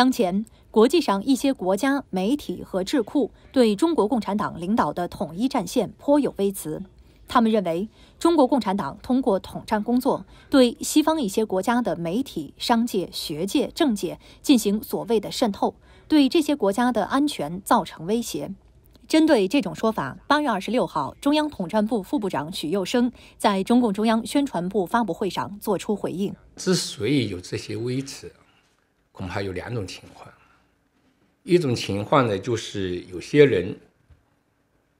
当前，国际上一些国家媒体和智库对中国共产党领导的统一战线颇有微词，他们认为中国共产党通过统战工作对西方一些国家的媒体、商界、学界、政界进行所谓的渗透，对这些国家的安全造成威胁。针对这种说法，八月二十六号，中央统战部副部长许又生在中共中央宣传部发布会上作出回应：之所以有这些微词。恐怕有两种情况，一种情况呢，就是有些人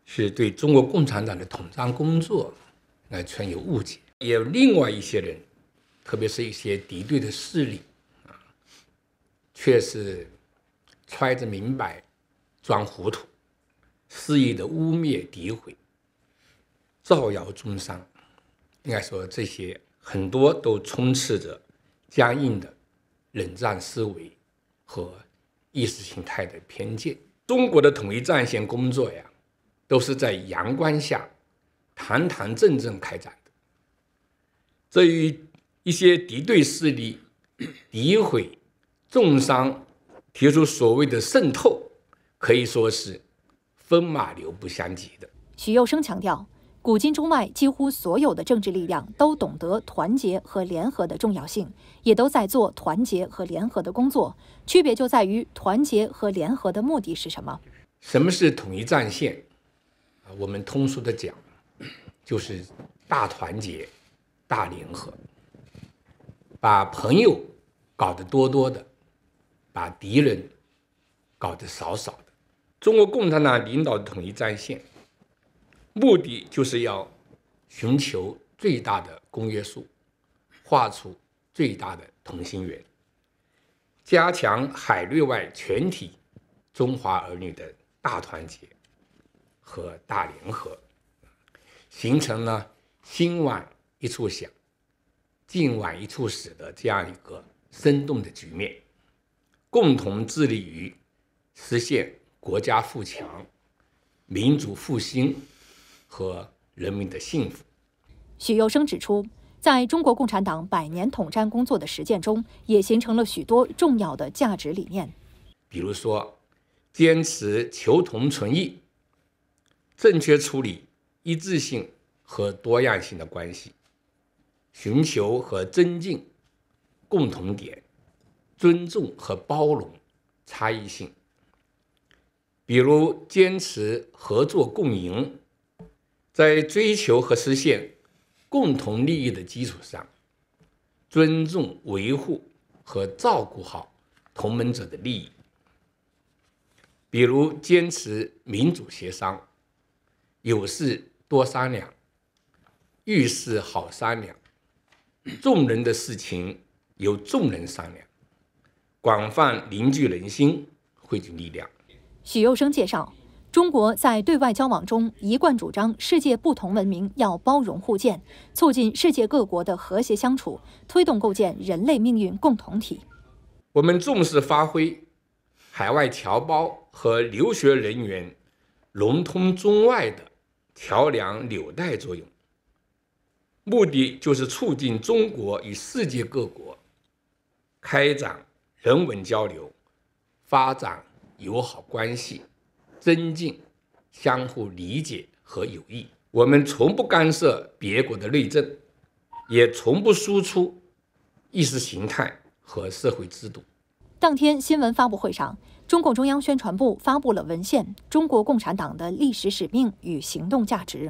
是对中国共产党的统战工作来存有误解；也有另外一些人，特别是一些敌对的势力啊，却是揣着明白装糊涂，肆意的污蔑、诋毁、造谣中伤。应该说，这些很多都充斥着僵硬的。冷战思维和意识形态的偏见，中国的统一战线工作呀，都是在阳光下、堂堂正正开展的。这与一些敌对势力诋毁、重伤、提出所谓的渗透，可以说是风马牛不相及的。许又声强调。古今中外，几乎所有的政治力量都懂得团结和联合的重要性，也都在做团结和联合的工作。区别就在于团结和联合的目的是什么？什么是统一战线？我们通俗的讲，就是大团结、大联合，把朋友搞得多多的，把敌人搞得少少的。中国共产党领导的统一战线。目的就是要寻求最大的公约数，画出最大的同心圆，加强海内外全体中华儿女的大团结和大联合，形成了心往一处想、劲往一处使的这样一个生动的局面，共同致力于实现国家富强、民族复兴。和人民的幸福。许又声指出，在中国共产党百年统战工作的实践中，也形成了许多重要的价值理念，比如说，坚持求同存异，正确处理一致性和多样性的关系，寻求和增进共同点，尊重和包容差异性。比如，坚持合作共赢。在追求和实现共同利益的基础上，尊重、维护和照顾好同盟者的利益。比如，坚持民主协商，有事多商量，遇事好商量，众人的事情由众人商量，广泛凝聚人心，汇聚力量。许又声介绍。中国在对外交往中一贯主张，世界不同文明要包容互鉴，促进世界各国的和谐相处，推动构建人类命运共同体。我们重视发挥海外侨胞和留学人员融通中外的桥梁纽带作用，目的就是促进中国与世界各国开展人文交流，发展友好关系。增进相互理解和友谊。我们从不干涉别国的内政，也从不输出意识形态和社会制度。当天新闻发布会上，中共中央宣传部发布了文献《中国共产党的历史使命与行动价值》。